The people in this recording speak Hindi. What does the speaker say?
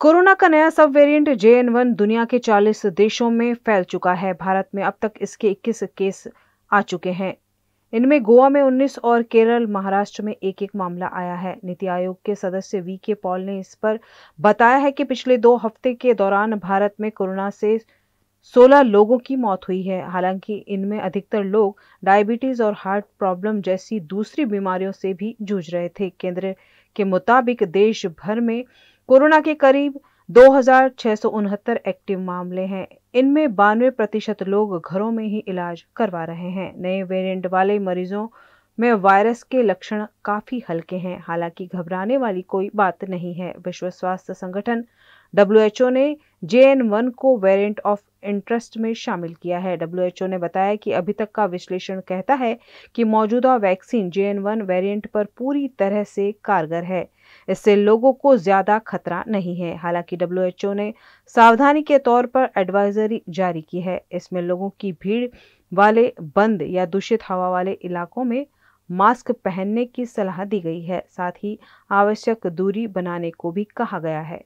कोरोना का नया सब वेरिएंट जे एन वन दुनिया के 40 देशों में फैल चुका है भारत में अब तक इसके 21 केस आ चुके हैं इनमें गोवा में 19 और केरल महाराष्ट्र में एक एक मामला आया है नीति आयोग के सदस्य वी के पॉल ने इस पर बताया है कि पिछले दो हफ्ते के दौरान भारत में कोरोना से 16 लोगों की मौत हुई है हालांकि इनमें अधिकतर लोग डायबिटीज और हार्ट प्रॉब्लम जैसी दूसरी बीमारियों से भी जूझ रहे थे केंद्र के मुताबिक देश भर में कोरोना के करीब दो एक्टिव मामले हैं इनमें बानवे प्रतिशत लोग घरों में ही इलाज करवा रहे हैं नए वेरिएंट वाले मरीजों में वायरस के लक्षण काफी हल्के हैं हालांकि घबराने वाली कोई बात नहीं है विश्व स्वास्थ्य संगठन डब्ल्यूएचओ ने जे एन वन को वेरिएंट ऑफ इंटरेस्ट में शामिल किया है डब्ल्यूएचओ ने बताया कि अभी तक का विश्लेषण कहता है कि मौजूदा vaccine J N one variant पर पूरी तरह से कारगर है इससे लोगों को ज़्यादा खतरा नहीं है हालांकि डब्ल्यूएचओ ने सावधानी के तौर पर एडवाइजरी जारी की है इसमें लोगों की भीड़ वाले बंद या दूषित हवा वाले इलाकों में मास्क पहनने की सलाह दी गई है साथ ही आवश्यक दूरी बनाने को भी कहा गया है